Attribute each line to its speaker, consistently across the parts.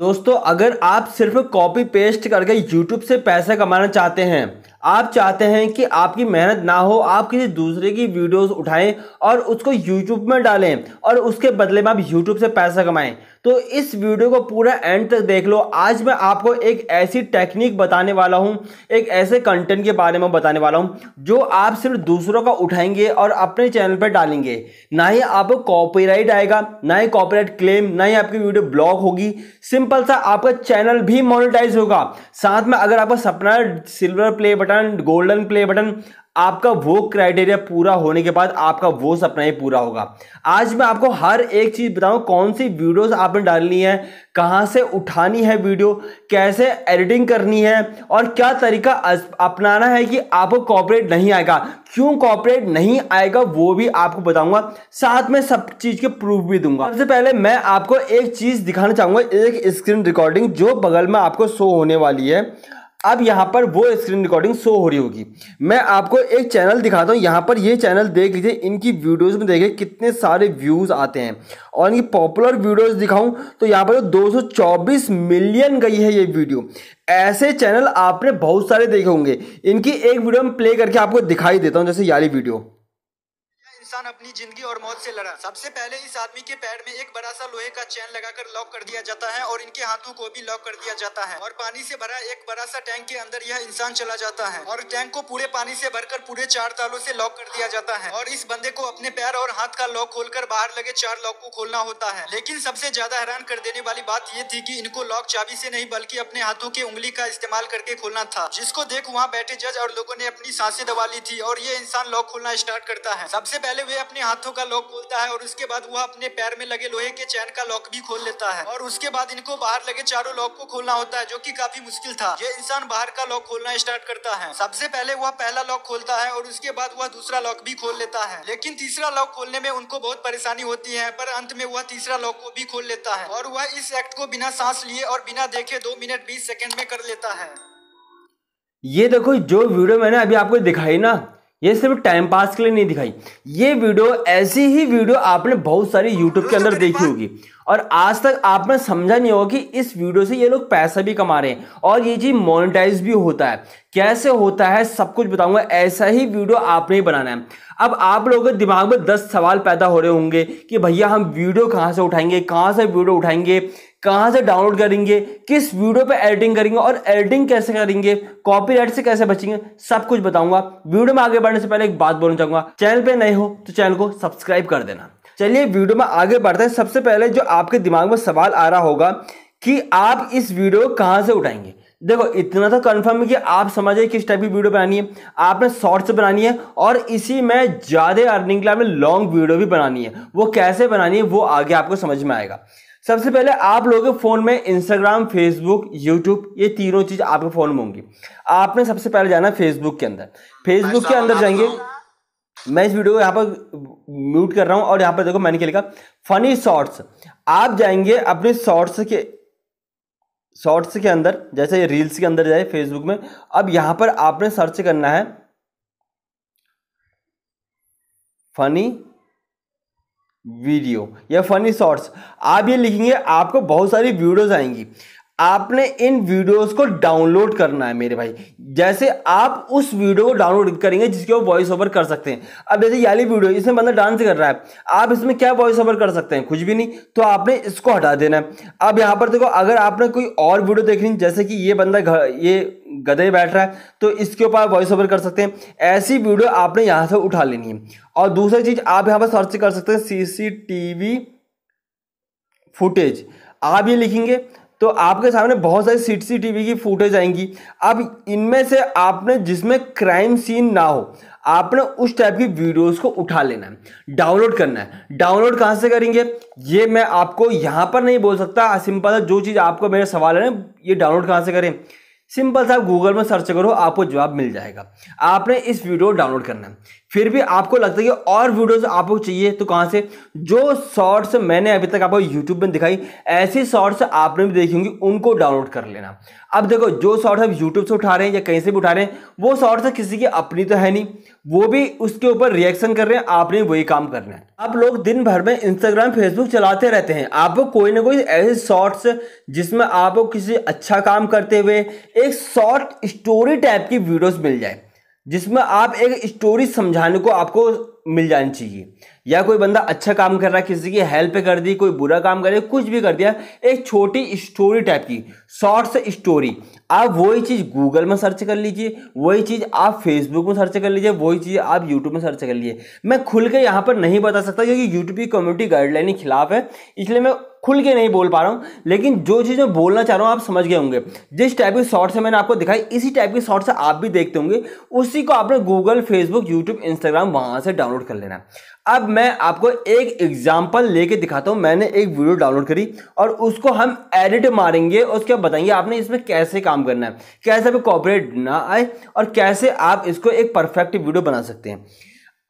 Speaker 1: दोस्तों अगर आप सिर्फ कॉपी पेस्ट करके यूट्यूब से पैसे कमाना चाहते हैं आप चाहते हैं कि आपकी मेहनत ना हो आप किसी दूसरे की वीडियोस उठाएं और उसको यूट्यूब में डालें और उसके बदले में आप यूट्यूब से पैसा कमाएं तो इस वीडियो को पूरा एंड तक देख लो आज मैं आपको एक ऐसी टेक्निक बताने वाला हूँ एक ऐसे कंटेंट के बारे में बताने वाला हूँ जो आप सिर्फ दूसरों का उठाएंगे और अपने चैनल पर डालेंगे ना ही आपको कॉपीराइट आएगा ना ही कॉपीराइट क्लेम ना ही आपकी वीडियो ब्लॉक होगी सिंपल सा आपका चैनल भी मोनिटाइज होगा साथ में अगर आपका सपना silver play button golden play button आपका वो क्राइटेरिया पूरा होने के बाद आपका वो सपना ही पूरा होगा आज मैं आपको हर एक चीज़ बताऊं कौन सी वीडियोस आपने डालनी है कहाँ से उठानी है वीडियो कैसे एडिटिंग करनी है और क्या तरीका अपनाना है कि आपको कॉपरेट नहीं आएगा क्यों कॉपरेट नहीं आएगा वो भी आपको बताऊंगा साथ में सब चीज़ के प्रूफ भी दूंगा सबसे पहले मैं आपको एक चीज़ दिखाना चाहूंगा एक स्क्रीन रिकॉर्डिंग जो बगल में आपको शो होने वाली है अब यहाँ पर वो स्क्रीन रिकॉर्डिंग शो हो रही होगी मैं आपको एक चैनल दिखाता हूँ यहाँ पर ये चैनल देख लीजिए इनकी वीडियोस में देखिए कितने सारे व्यूज़ आते हैं और इनकी पॉपुलर वीडियोस दिखाऊं तो यहाँ पर 224 मिलियन गई है ये वीडियो ऐसे चैनल आपने बहुत सारे देखे होंगे इनकी एक वीडियो में प्ले करके आपको दिखाई देता हूँ जैसे यारी वीडियो
Speaker 2: इंसान अपनी जिंदगी और मौत से लड़ा सबसे पहले इस आदमी के पैर में एक बड़ा सा लोहे का चैन लगाकर लॉक कर दिया जाता है और इनके हाथों को भी लॉक कर दिया जाता है और पानी से भरा एक बड़ा सा टैंक के अंदर यह इंसान चला जाता है और टैंक को पूरे पानी से भरकर पूरे चार तालों से लॉक कर दिया जाता है और इस बंदे को अपने पैर और हाथ का लॉक खोलकर बाहर लगे चार लॉक को खोलना होता है लेकिन सबसे ज्यादा हैरान कर देने वाली बात ये थी की इनको लॉक चाबी से नहीं बल्कि अपने हाथों की उंगली का इस्तेमाल करके खोलना था जिसको देख वहाँ बैठे जज और लोगों ने अपनी सांसें दबा ली थी और ये इंसान लॉक खोलना स्टार्ट करता है सबसे पहले पहले वे अपने हाथों का लॉक खोलता है और उसके बाद वह अपने पैर में लगे लोहे के चैन का लॉक भी खोल लेता है और उसके बाद इनको बाहर लगे चारों लॉक को खोलना होता है जो की काफी मुश्किल था ये इंसान बाहर का लॉक खोलना स्टार्ट करता है सबसे पहले वह पहला लॉक खोलता है और उसके बाद वह दूसरा लॉक भी खोल लेता है लेकिन तीसरा लॉक खोलने में उनको बहुत परेशानी होती है पर अंत में वह तीसरा लॉक को भी खोल लेता है और वह इस एक्ट को बिना सांस लिए और बिना देखे दो मिनट बीस सेकेंड में कर लेता है
Speaker 1: ये देखो जो वीडियो मैंने अभी आपको दिखाई ना ये सिर्फ टाइम पास के लिए नहीं दिखाई ये वीडियो ऐसी ही वीडियो आपने बहुत सारी यूट्यूब के अंदर देखी होगी और आज तक आपने समझा नहीं होगा कि इस वीडियो से ये लोग पैसा भी कमा रहे हैं और ये चीज़ मोनेटाइज भी होता है कैसे होता है सब कुछ बताऊंगा ऐसा ही वीडियो आपने ही बनाना है अब आप लोगों के दिमाग में दस सवाल पैदा हो रहे होंगे कि भैया हम वीडियो कहाँ से उठाएंगे कहाँ से वीडियो उठाएंगे कहां से डाउनलोड करेंगे किस वीडियो पे एडिटिंग करेंगे और एडिटिंग कैसे करेंगे कॉपीराइट से कैसे बचेंगे सब कुछ बताऊंगा वीडियो में आगे बढ़ने से पहले एक बात बोलना चाहूंगा चैनल पे नए हो तो चैनल को सब्सक्राइब कर देना चलिए वीडियो में आगे बढ़ते हैं सबसे पहले जो आपके दिमाग में सवाल आ रहा होगा कि आप इस वीडियो कहां से उठाएंगे देखो इतना तो कंफर्म है कि आप समझे किस टाइप की वीडियो बनानी है आपने शॉर्ट्स बनानी है और इसी में ज़्यादा अर्निंग के लिए आपने लॉन्ग वीडियो भी बनानी है वो कैसे बनानी है वो आगे आपको समझ में आएगा सबसे पहले आप लोगों के फ़ोन में इंस्टाग्राम फेसबुक यूट्यूब ये तीनों चीज़ आपके फ़ोन में होंगी आपने सबसे पहले जाना फेसबुक के अंदर फेसबुक के अंदर जाएंगे मैं इस वीडियो को यहाँ पर म्यूट कर रहा हूँ और यहाँ पर देखो मैंने क्या लिखा फनी शॉर्ट्स आप जाएंगे अपने शॉर्ट्स के शॉर्ट्स के अंदर जैसे रील्स के अंदर जाए फेसबुक में अब यहां पर आपने सर्च करना है फनी वीडियो या फनी शॉर्ट्स आप ये लिखेंगे आपको बहुत सारी वीडियोज़ आएंगी आपने इन वीडियोस को डाउनलोड करना है मेरे भाई जैसे आप उस वीडियो को डाउनलोड करेंगे जिसके वो वॉइस ओवर कर सकते हैं अब जैसे याली वीडियो इसमें बंदा डांस कर रहा है आप इसमें क्या वॉइस ओवर कर सकते हैं कुछ भी नहीं तो आपने इसको हटा देना है अब यहाँ पर देखो अगर आपने कोई और वीडियो देखनी जैसे कि ये बंदा घर ये गधे बैठ रहा है तो इसके ऊपर वॉइस ओवर कर सकते हैं ऐसी वीडियो आपने यहाँ से उठा लेनी है और दूसरी चीज़ आप यहाँ पर सर्च कर सकते हैं सीसीटीवी फुटेज आप ये लिखेंगे तो आपके सामने बहुत सारी सी सी वी की फुटेज आएंगी अब इनमें से आपने जिसमें क्राइम सीन ना हो आपने उस टाइप की वीडियोस को उठा लेना है डाउनलोड करना है डाउनलोड कहाँ से करेंगे ये मैं आपको यहाँ पर नहीं बोल सकता सिंपल सा जो चीज़ आपको मेरे सवाल है ये डाउनलोड कहाँ से करें सिंपल सा आप गूगल में सर्च करो आपको जवाब मिल जाएगा आपने इस वीडियो डाउनलोड करना है फिर भी आपको लगता है कि और वीडियोस आपको चाहिए तो कहाँ से जो शॉर्ट्स मैंने अभी तक आपको यूट्यूब में दिखाई ऐसी शॉर्ट्स आपने भी देखी होंगी उनको डाउनलोड कर लेना अब देखो जो शॉर्ट्स आप यूट्यूब से उठा रहे हैं या कहीं से भी उठा रहे हैं वो शॉर्ट्स किसी की अपनी तो है नहीं वो भी उसके ऊपर रिएक्शन कर रहे हैं आपने वही काम करना है आप लोग दिन भर में इंस्टाग्राम फेसबुक चलाते रहते हैं आपको कोई ना कोई ऐसे शॉर्ट्स जिसमें आपको किसी अच्छा काम करते हुए एक शॉर्ट स्टोरी टाइप की वीडियोज मिल जाए जिसमें आप एक स्टोरी समझाने को आपको मिल जानी चाहिए या कोई बंदा अच्छा काम कर रहा है किसी की हेल्प कर दी कोई बुरा काम करे कुछ भी कर दिया एक छोटी स्टोरी टाइप की शॉर्ट से स्टोरी आप वही चीज़ गूगल में सर्च कर लीजिए वही चीज़ आप फेसबुक में सर्च कर लीजिए वही चीज़ आप यूट्यूब में सर्च कर लीजिए मैं खुल के यहाँ पर नहीं बता सकता क्योंकि यूट्यूब की कम्युनिटी गाइडलाइन के खिलाफ है इसलिए मैं खुल के नहीं बोल पा रहा हूँ लेकिन जो चीज़ मैं बोलना चाह रहा हूँ आप समझ गए होंगे जिस टाइप की शॉर्ट से मैंने आपको दिखाई इसी टाइप की शॉर्ट से आप भी देखते होंगे उसी को आपने गूगल फेसबुक यूट्यूब इंस्टाग्राम वहाँ से डाउनलोड कर लेना अब मैं आपको एक एग्जाम्पल लेके दिखाता हूँ मैंने एक वीडियो डाउनलोड करी और उसको हम एडिट मारेंगे और उसके बाद बताएंगे आपने इसमें कैसे काम करना है कैसे भी कॉपरेट ना आए और कैसे आप इसको एक परफेक्ट वीडियो बना सकते हैं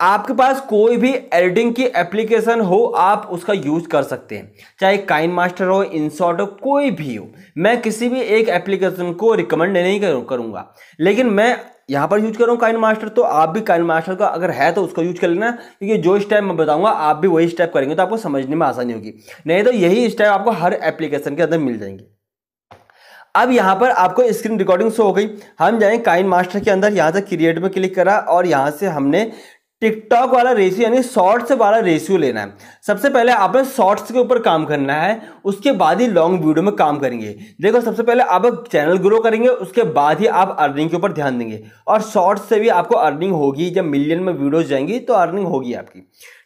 Speaker 1: आपके पास कोई भी एडिटिंग की एप्लीकेशन हो आप उसका यूज कर सकते हैं चाहे काइन मास्टर हो इंसॉट हो कोई भी हो मैं किसी भी एक एप्लीकेशन को रिकमेंड नहीं करूंगा लेकिन मैं यहाँ पर यूज कर रहा हूँ काइन मास्टर तो आप भी काइन मास्टर का अगर है तो उसको यूज कर लेना क्योंकि जो स्टेप मैं बताऊंगा आप भी वही स्टेप करेंगे तो आपको समझने में आसानी होगी नहीं तो यही स्टेप आपको हर एप्लीकेशन के अंदर मिल जाएंगे अब यहाँ पर आपको स्क्रीन रिकॉर्डिंग शो हो गई हम जाएं काइन मास्टर के अंदर यहाँ से क्रिएट में क्लिक करा और यहाँ से हमने टिकटॉक वाला रेशियो यानी शॉर्ट्स वाला रेशियो लेना है सबसे पहले आपने शॉर्ट्स के ऊपर काम करना है उसके बाद ही लॉन्ग वीडियो में काम करेंगे देखो सबसे पहले आप चैनल ग्रो करेंगे उसके बाद ही आप अर्निंग के ऊपर ध्यान देंगे और शॉर्ट्स से भी आपको अर्निंग होगी जब मिलियन में वीडियोज जाएंगी तो अर्निंग होगी आपकी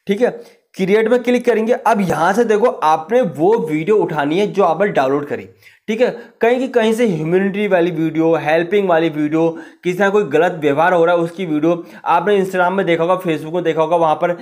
Speaker 1: ठीक है क्रिएट में क्लिक करेंगे अब यहाँ से देखो आपने वो वीडियो उठानी है जो आपने डाउनलोड करी ठीक है कहीं की कहीं से ह्यूमिनिटी वाली वीडियो हेल्पिंग वाली वीडियो किसी का कोई गलत व्यवहार हो रहा है उसकी वीडियो आपने इंस्टाग्राम में देखा होगा फेसबुक में देखा होगा वहाँ पर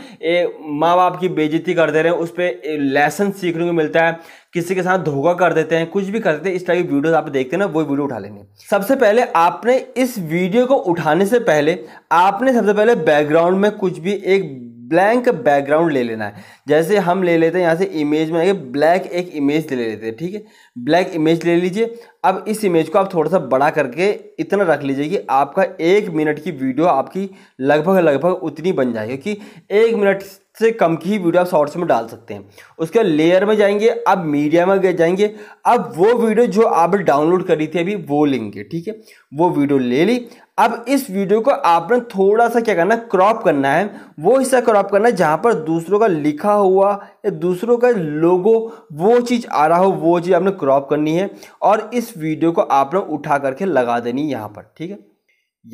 Speaker 1: माँ बाप की बेजती कर दे रहे हैं उस पर लेसन सीखने को मिलता है किसी के साथ धोखा कर देते हैं कुछ भी कर देते हैं इस टाइप की वीडियोस आप देखते हैं ना वो वीडियो उठा लेंगे सबसे पहले आपने इस वीडियो को उठाने से पहले आपने सबसे पहले बैकग्राउंड में कुछ भी एक ब्लैंक बैकग्राउंड ले लेना है जैसे हम ले लेते हैं यहाँ से इमेज में ब्लैक एक इमेज ले लेते हैं ठीक है ब्लैक इमेज ले लीजिए अब इस इमेज को आप थोड़ा सा बड़ा करके इतना रख लीजिए कि आपका एक मिनट की वीडियो आपकी लगभग लगभग उतनी बन जाए क्योंकि एक मिनट से कम की ही वीडियो आप शॉर्ट्स में डाल सकते हैं उसके लेयर में जाएंगे अब मीडिया में जाएंगे अब वो वीडियो जो आप डाउनलोड करी थी अभी वो लेंगे ठीक है वो वीडियो ले ली अब इस वीडियो को आपने थोड़ा सा क्या करना है क्रॉप करना है वो हिस्सा क्रॉप करना है जहाँ पर दूसरों का लिखा हुआ या दूसरों का लोगो वो चीज़ आ रहा हो वो चीज़ आपने क्रॉप करनी है और इस वीडियो को आपने उठा करके लगा देनी है यहाँ पर ठीक है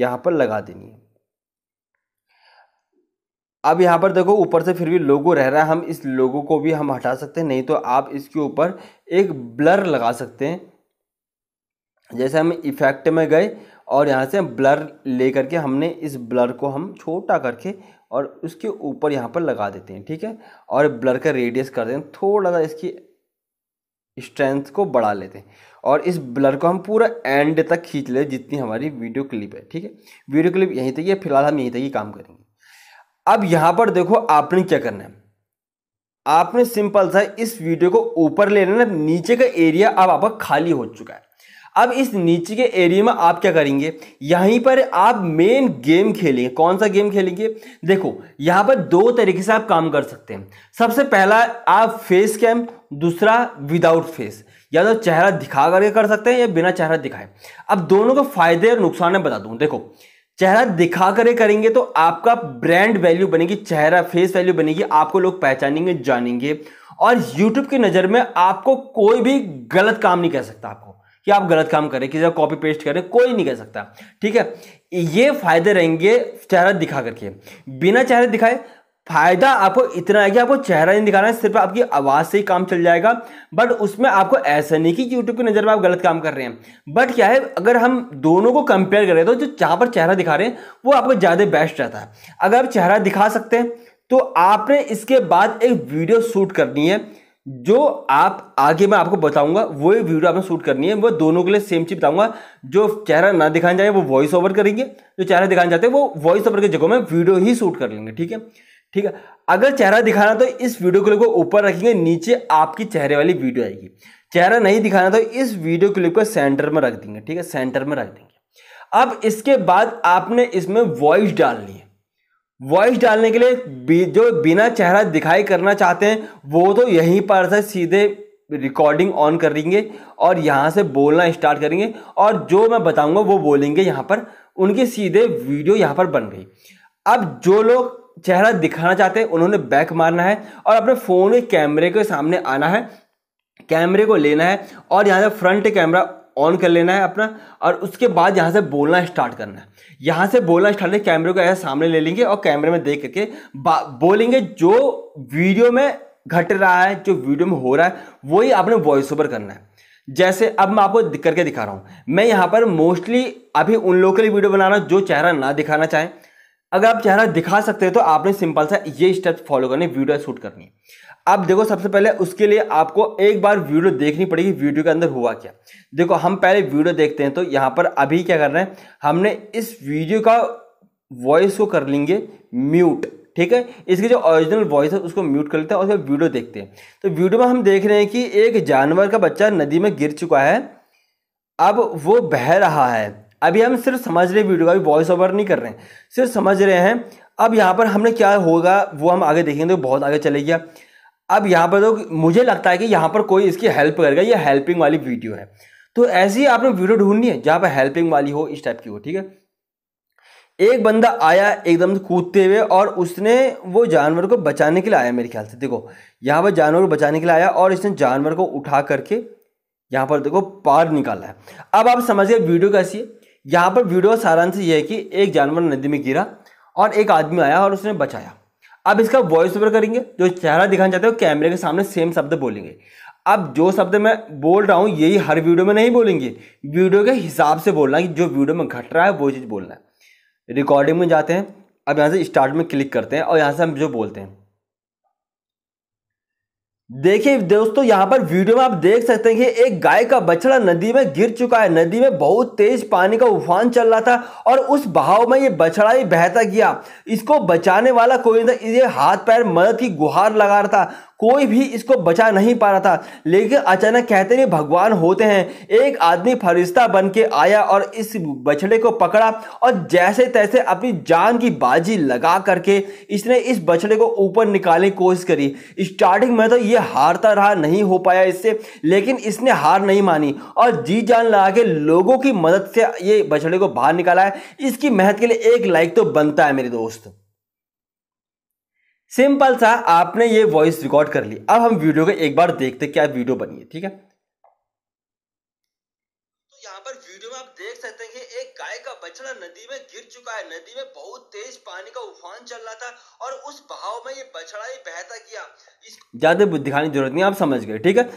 Speaker 1: यहाँ पर लगा देनी है अब यहाँ पर देखो ऊपर से फिर भी लोगो रह रहा है हम इस लोगो को भी हम हटा सकते हैं नहीं तो आप इसके ऊपर एक ब्लर लगा सकते हैं जैसे हम इफेक्ट में गए और यहाँ से ब्लर ले करके हमने इस ब्लर को हम छोटा करके और उसके ऊपर यहाँ पर लगा देते हैं ठीक है और ब्लर का रेडियस कर देते हैं थोड़ा सा इसकी स्ट्रेंथ को बढ़ा लेते हैं और इस ब्लर को हम पूरा एंड तक खींच लेते जितनी हमारी वीडियो क्लिप है ठीक है वीडियो क्लिप यहीं तक है फिलहाल हम यहीं तक ही काम करेंगे अब यहाँ पर देखो आपने क्या करना है आपने सिंपल सा इस वीडियो को ऊपर ले लेना नीचे का एरिया अब आपका खाली हो चुका है अब इस नीचे के एरिया में आप क्या करेंगे यहीं पर आप मेन गेम खेलेंगे कौन सा गेम खेलेंगे देखो यहाँ पर दो तरीके से आप काम कर सकते हैं सबसे पहला आप फेस कैम दूसरा विदाउट फेस या तो चेहरा दिखा करके कर सकते हैं या बिना चेहरा दिखाए अब दोनों के फायदे और नुकसान मैं बता दूँ देखो चेहरा दिखा करे करेंगे तो आपका ब्रांड वैल्यू बनेगी चेहरा फेस वैल्यू बनेगी आपको लोग पहचानेंगे जानेंगे और यूट्यूब की नज़र में आपको कोई भी गलत काम नहीं कर सकता आपको कि आप गलत काम करें किसी का कॉपी पेस्ट करें कोई नहीं कर सकता ठीक है ये फायदे रहेंगे चेहरा दिखा करके बिना चेहरा दिखाए फायदा आपको इतना है कि आपको चेहरा नहीं दिखाना है सिर्फ आपकी आवाज़ से ही काम चल जाएगा बट उसमें आपको ऐसा नहीं कि यूट्यूब की नज़र में आप गलत काम कर रहे हैं बट क्या है अगर हम दोनों को कंपेयर करें तो जो चाह पर चेहरा दिखा रहे हैं वो आपको ज़्यादा बेस्ट रहता है अगर आप चेहरा दिखा सकते हैं तो आपने इसके बाद एक वीडियो शूट करनी है जो आप आगे मैं आपको बताऊंगा वो वीडियो आपने शूट करनी है वो दोनों के लिए सेम चीज बताऊंगा जो चेहरा ना दिखाना जाए वो वॉइस ओवर करेंगे जो चेहरा दिखाना चाहते हैं वो वॉइस ओवर की जगह में वीडियो ही शूट कर लेंगे ठीक है ठीक है अगर चेहरा दिखाना तो इस वीडियो क्लिप को ऊपर रखेंगे नीचे आपकी चेहरे वाली वीडियो आएगी चेहरा नहीं दिखाना तो इस वीडियो क्लिप को सेंटर में रख देंगे ठीक है सेंटर में रख देंगे अब इसके बाद आपने इसमें वॉइस डालनी है वॉइस डालने के लिए जो बिना चेहरा दिखाई करना चाहते हैं वो तो यहीं पर से सीधे रिकॉर्डिंग ऑन करेंगे और यहाँ से बोलना स्टार्ट करेंगे और जो मैं बताऊंगा वो बोलेंगे यहाँ पर उनके सीधे वीडियो यहाँ पर बन गई अब जो लोग चेहरा दिखाना चाहते हैं उन्होंने बैक मारना है और अपने फ़ोन के कैमरे के सामने आना है कैमरे को लेना है और यहाँ से फ्रंट कैमरा ऑन कर लेना है अपना और उसके बाद यहाँ से बोलना स्टार्ट करना है यहाँ से बोलना स्टार्ट करके कैमरे को ऐसे सामने ले लेंगे और कैमरे में देख करके बोलेंगे जो वीडियो में घट रहा है जो वीडियो में हो रहा है वही आपने वॉइस ओवर करना है जैसे अब मैं आपको करके दिखा रहा हूँ मैं यहाँ पर मोस्टली अभी उन लोगों के लिए वीडियो बना रहा हूँ जो चेहरा ना दिखाना चाहें अगर आप चेहरा दिखा सकते हो तो आपने सिंपल सा ये स्टेप फॉलो करने वीडियो शूट करनी है अब देखो सबसे पहले उसके लिए आपको एक बार वीडियो देखनी पड़ेगी वीडियो के अंदर हुआ क्या देखो हम पहले वीडियो देखते हैं तो यहाँ पर अभी क्या कर रहे हैं हमने इस वीडियो का वॉइस को कर लेंगे म्यूट ठीक है इसकी जो ओरिजिनल वॉइस है उसको म्यूट कर लेते हैं और फिर वीडियो देखते हैं तो वीडियो में हम देख रहे हैं कि एक जानवर का बच्चा नदी में गिर चुका है अब वो बह रहा है अभी हम सिर्फ समझ रहे वीडियो का अभी वॉइस ओवर नहीं कर रहे हैं सिर्फ समझ रहे हैं अब यहाँ पर हमने क्या होगा वो हम आगे देखेंगे तो बहुत आगे चले गया अब यहाँ पर तो मुझे लगता है कि यहाँ पर कोई इसकी हेल्प करेगा ये हेल्पिंग वाली वीडियो है तो ऐसी आपने वीडियो ढूंढनी है जहाँ पर हेल्पिंग वाली हो इस टाइप की हो ठीक है एक बंदा आया एकदम कूदते हुए और उसने वो जानवर को बचाने के लिए आया मेरे ख्याल से देखो यहाँ पर जानवर को बचाने के लिए आया और इसने जानवर को उठा करके यहाँ पर देखो पार निकाला है अब आप समझिए वीडियो कैसी है यहाँ पर वीडियो सारांश ये है कि एक जानवर नदी में गिरा और एक आदमी आया और उसने बचाया अब इसका वॉइस ओवर करेंगे जो चेहरा दिखाना चाहते हो कैमरे के सामने सेम शब्द बोलेंगे अब जो शब्द मैं बोल रहा हूँ यही हर वीडियो में नहीं बोलेंगे वीडियो के हिसाब से बोलना कि जो वीडियो में घट रहा है वो चीज़ बोलना है रिकॉर्डिंग में जाते हैं अब यहाँ से स्टार्ट में क्लिक करते हैं और यहाँ से हम जो बोलते हैं देखिए दोस्तों यहाँ पर वीडियो में आप देख सकते हैं कि एक गाय का बछड़ा नदी में गिर चुका है नदी में बहुत तेज पानी का उफान चल रहा था और उस बहाव में ये बछड़ा ही बहता गया इसको बचाने वाला कोई नहीं था ये हाथ पैर मदद की गुहार लगा रहा था कोई भी इसको बचा नहीं पा रहा था लेकिन अचानक कहते नहीं भगवान होते हैं एक आदमी फरिश्ता बन के आया और इस बछड़े को पकड़ा और जैसे तैसे अपनी जान की बाजी लगा करके इसने इस बछड़े को ऊपर निकालने की कोशिश करी स्टार्टिंग में तो ये हारता रहा नहीं हो पाया इससे लेकिन इसने हार नहीं मानी और जी जान लगा के लोगों की मदद से ये बछड़े को बाहर निकाला है इसकी मेहनत के लिए एक लाइक तो बनता है मेरे दोस्त सिंपल सा आपने ये वॉइस रिकॉर्ड कर ली अब हम वीडियो को एक बार देखते क्या वीडियो बनी है ठीक है तो यहाँ पर वीडियो में आप देख सकते हैं कि एक गाय का बछड़ा गिर चुका है नदी में बहुत तेज पानी का उफान चल रहा था और उस भाव में ये बछड़ा ही बहता गया ज्यादा बुद्धि दिखाने की जरूरत नहीं आप समझ गए ठीक है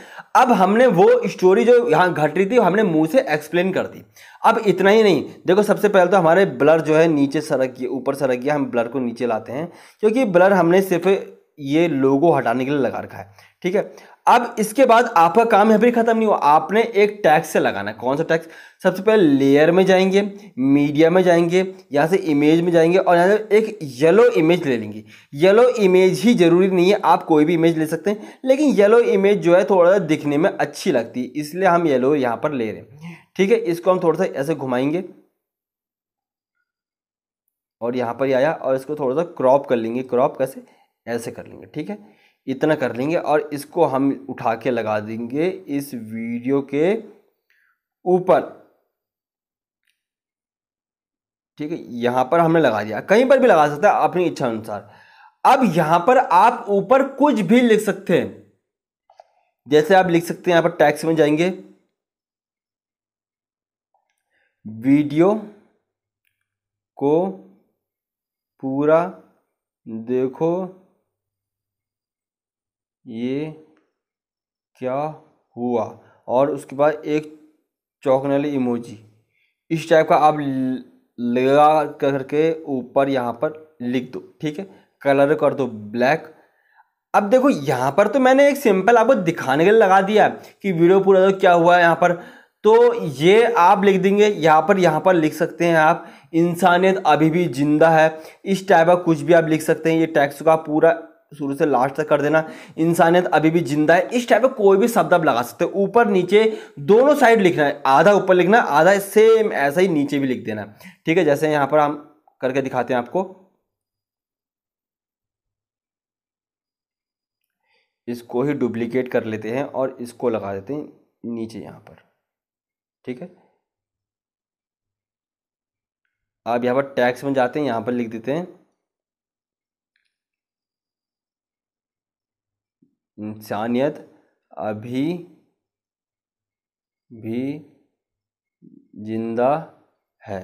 Speaker 1: अब हमने वो स्टोरी जो यहाँ घट रही थी हमने मुंह से एक्सप्लेन कर दी अब इतना ही नहीं देखो सबसे पहले तो हमारे ब्लर जो है नीचे सड़क गया ऊपर सड़क गया हम ब्लर को नीचे लाते हैं क्योंकि ब्लर हमने सिर्फ ये लोगो हटाने के लिए लगा रखा है ठीक है अब इसके बाद आपका काम यहाँ पर खत्म नहीं हुआ आपने एक टैक्स से लगाना है कौन सा टैक्स सबसे पहले लेयर में जाएंगे मीडिया में जाएंगे यहाँ से इमेज में जाएंगे और यहाँ से एक येलो इमेज ले लेंगे येलो इमेज ही ज़रूरी नहीं है आप कोई भी इमेज ले सकते हैं लेकिन येलो इमेज जो है थोड़ा सा दिखने में अच्छी लगती है इसलिए हम येलो यहाँ पर ले रहे हैं ठीक है इसको हम थोड़ा सा ऐसे घुमाएंगे और यहाँ पर ही आया और इसको थोड़ा सा क्रॉप कर लेंगे क्रॉप कैसे ऐसे कर लेंगे ठीक है इतना कर लेंगे और इसको हम उठा के लगा देंगे इस वीडियो के ऊपर ठीक है यहां पर हमने लगा दिया कहीं पर भी लगा सकते हैं अपनी इच्छा अनुसार अब यहां पर आप ऊपर कुछ भी लिख सकते हैं जैसे आप लिख सकते हैं यहां पर टैक्स में जाएंगे वीडियो को पूरा देखो ये क्या हुआ और उसके बाद एक चौकनेली इमोजी इस टाइप का आप लगा करके ऊपर यहाँ पर लिख दो ठीक है कलर कर दो ब्लैक अब देखो यहाँ पर तो मैंने एक सिंपल आपको दिखाने के लिए लगा दिया कि वीडियो पूरा तो क्या हुआ है यहाँ पर तो ये आप लिख देंगे यहाँ पर यहाँ पर लिख सकते हैं आप इंसानियत अभी भी जिंदा है इस टाइप का कुछ भी आप लिख सकते हैं ये टैक्स का पूरा शुरू से लास्ट तक कर देना इंसानियत अभी भी जिंदा है इस टाइप का कोई भी शब्द आप लगा सकते हो ऊपर नीचे दोनों साइड लिखना है आधा ऊपर लिखना है आधा सेम ऐसा ही नीचे भी लिख देना है ठीक है जैसे यहां पर हम करके दिखाते हैं आपको इसको ही डुप्लीकेट कर लेते हैं और इसको लगा देते हैं नीचे यहां पर ठीक है आप यहां पर टैक्स में जाते हैं यहां पर लिख देते हैं इंसानियत अभी भी जिंदा है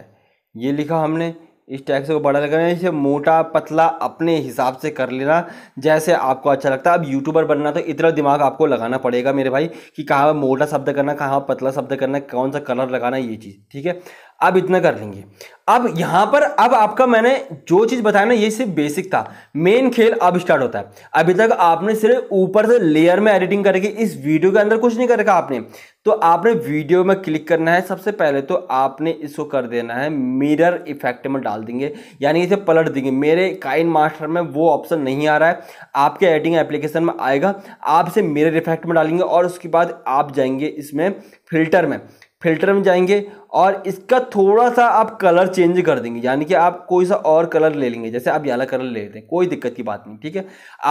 Speaker 1: ये लिखा हमने इस टैक्स को बड़ा लगा इसे मोटा पतला अपने हिसाब से कर लेना जैसे आपको अच्छा लगता है अब यूट्यूबर बनना तो इतना दिमाग आपको लगाना पड़ेगा मेरे भाई कि कहाँ मोटा शब्द करना कहाँ पतला शब्द करना कौन सा कलर लगाना ये चीज़ ठीक है अब इतना कर लेंगे अब यहाँ पर अब आपका मैंने जो चीज़ बताया ना ये सिर्फ बेसिक था मेन खेल अब स्टार्ट होता है अभी तक आपने सिर्फ ऊपर से लेयर में एडिटिंग करके इस वीडियो के अंदर कुछ नहीं कर रखा आपने तो आपने वीडियो में क्लिक करना है सबसे पहले तो आपने इसको कर देना है मिरर इफेक्ट में डाल देंगे यानी इसे पलट देंगे मेरे काइन मास्टर में वो ऑप्शन नहीं आ रहा है आपके एडिटिंग एप्लीकेशन में आएगा आप इसे मिरर इफेक्ट में डालेंगे और उसके बाद आप जाएंगे इसमें फिल्टर में फिल्टर में जाएंगे और इसका थोड़ा सा आप कलर चेंज कर देंगे यानी कि आप कोई सा और कलर ले लेंगे जैसे आप याला कलर ले लेते हैं कोई दिक्कत की बात नहीं ठीक है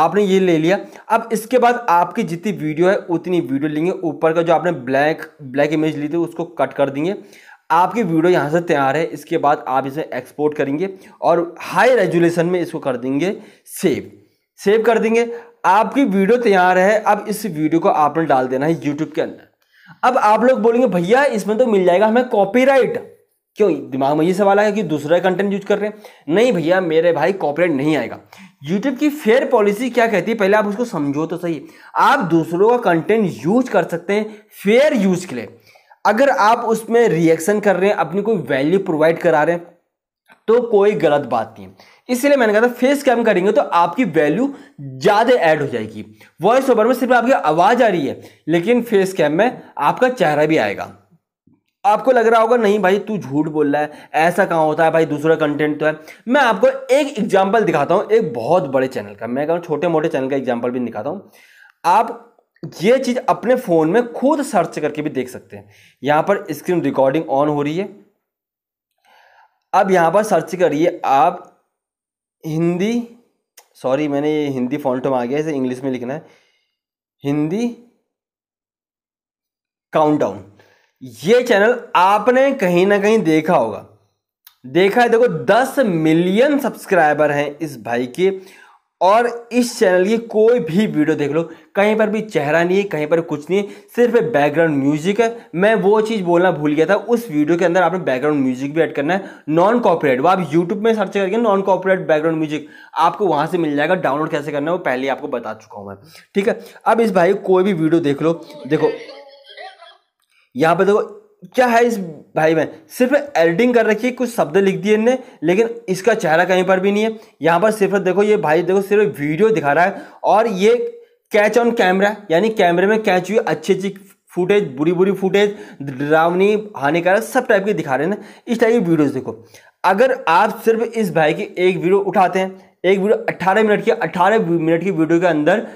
Speaker 1: आपने ये ले लिया अब इसके बाद आपकी जितनी वीडियो है उतनी वीडियो लेंगे ऊपर का जो आपने ब्लैक ब्लैक इमेज ली थी उसको कट कर देंगे आपकी वीडियो यहाँ से तैयार है इसके बाद आप इसे एक्सपोर्ट करेंगे और हाई रेजुलेशन में इसको कर देंगे सेव सेव कर देंगे आपकी वीडियो तैयार है अब इस वीडियो को आपने डाल देना है यूट्यूब के अंदर अब आप लोग बोलेंगे भैया इसमें तो मिल जाएगा हमें कॉपीराइट क्यों दिमाग में ये सवाल आया कि दूसरा कंटेंट यूज कर रहे हैं नहीं भैया मेरे भाई कॉपीराइट नहीं आएगा यूट्यूब की फेयर पॉलिसी क्या कहती है पहले आप उसको समझो तो सही आप दूसरों का कंटेंट यूज कर सकते हैं फेयर यूज के लिए अगर आप उसमें रिएक्शन कर रहे हैं अपनी कोई वैल्यू प्रोवाइड करा रहे हैं तो कोई गलत बात नहीं इसलिए मैंने कहा था फेस कैम करेंगे तो आपकी वैल्यू ज़्यादा ऐड हो जाएगी वॉइस ओवर में सिर्फ आपकी आवाज़ आ रही है लेकिन फेस कैम में आपका चेहरा भी आएगा आपको लग रहा होगा नहीं भाई तू झूठ बोल रहा है ऐसा कहाँ होता है भाई दूसरा कंटेंट तो है मैं आपको एक एग्जाम्पल दिखाता हूँ एक बहुत बड़े चैनल का मैं कह छोटे मोटे चैनल का एग्जाम्पल भी दिखाता हूँ आप ये चीज़ अपने फ़ोन में खुद सर्च करके भी देख सकते हैं यहाँ पर स्क्रीन रिकॉर्डिंग ऑन हो रही है अब यहाँ पर सर्च करिए आप हिंदी सॉरी मैंने ये हिंदी फॉन्ट में आ गया इसे इंग्लिश में लिखना है हिंदी काउंटडाउन ये चैनल आपने कहीं ना कहीं देखा होगा देखा है देखो दस मिलियन सब्सक्राइबर हैं इस भाई के और इस चैनल की कोई भी वीडियो देख लो कहीं पर भी चेहरा नहीं है कहीं पर कुछ नहीं सिर्फ बैकग्राउंड म्यूजिक है मैं वो चीज़ बोलना भूल गया था उस वीडियो के अंदर आपने बैकग्राउंड म्यूजिक भी ऐड करना है नॉन कॉपरेट वो आप यूट्यूब में सर्च करके नॉन कॉपरेट बैकग्राउंड म्यूजिक आपको वहाँ से मिल जाएगा डाउनलोड कैसे करना है वो पहले आपको बता चुका हूँ मैं ठीक है अब इस भाई कोई भी वीडियो देख लो देखो यहाँ पर देखो क्या है इस भाई में सिर्फ एडिटिंग कर रखी है कुछ शब्द लिख दिए इनने लेकिन इसका चेहरा कहीं पर भी नहीं है यहाँ पर सिर्फ देखो ये भाई देखो सिर्फ वीडियो दिखा रहा है और ये कैच ऑन कैमरा यानी कैमरे में कैच हुई अच्छी अच्छी फुटेज बुरी बुरी फुटेज ड्रावनी हानिकारक सब टाइप की दिखा रहे हैं इस टाइप की वीडियोज़ देखो अगर आप सिर्फ इस भाई की एक वीडियो उठाते हैं एक वीडियो अट्ठारह मिनट की अट्ठारह मिनट की वीडियो के अंदर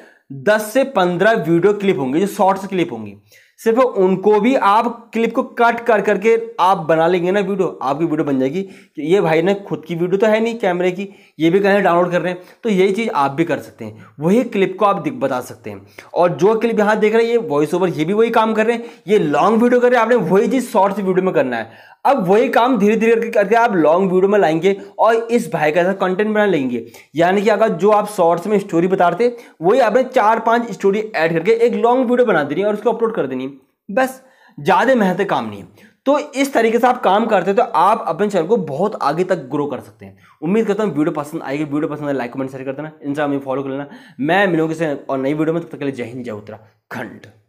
Speaker 1: दस से पंद्रह वीडियो क्लिप होंगी जो शॉर्ट्स क्लिप होंगी सिर्फ उनको भी आप क्लिप को कट कर करके आप बना लेंगे ना वीडियो आपकी वीडियो बन जाएगी कि ये भाई ने खुद की वीडियो तो है नहीं कैमरे की ये भी कहें डाउनलोड कर रहे हैं तो यही चीज़ आप भी कर सकते हैं वही क्लिप को आप दिख बता सकते हैं और जो क्लिप यहाँ देख रहे हैं ये वॉइस ओवर ये भी वही काम कर रहे हैं ये लॉन्ग वीडियो कर रहे हैं आपने वही चीज़ शॉर्ट्स वीडियो में करना है अब वही काम धीरे धीरे करके करके आप लॉन्ग वीडियो में लाएंगे और इस भाई का ऐसा कंटेंट बना लेंगे यानी कि अगर जो आप शॉर्ट्स में स्टोरी बताते वही आपने चार पांच स्टोरी ऐड करके एक लॉन्ग वीडियो बना देनी और उसको अपलोड कर देनी बस ज़्यादा मेहनत काम नहीं है तो इस तरीके से आप काम करते हैं तो आप अपने चैनल को बहुत आगे तक ग्रो कर सकते हैं उम्मीद करता हूँ वीडियो पसंद आएगी वीडियो पसंद आए लाइक कमेंट शेयर कर देना इंस्टाग्राम में फॉलो कर लेना मैं मिलूंगी और नई वीडियो में तब तक के लिए जय हिंद जय उत्तराखंड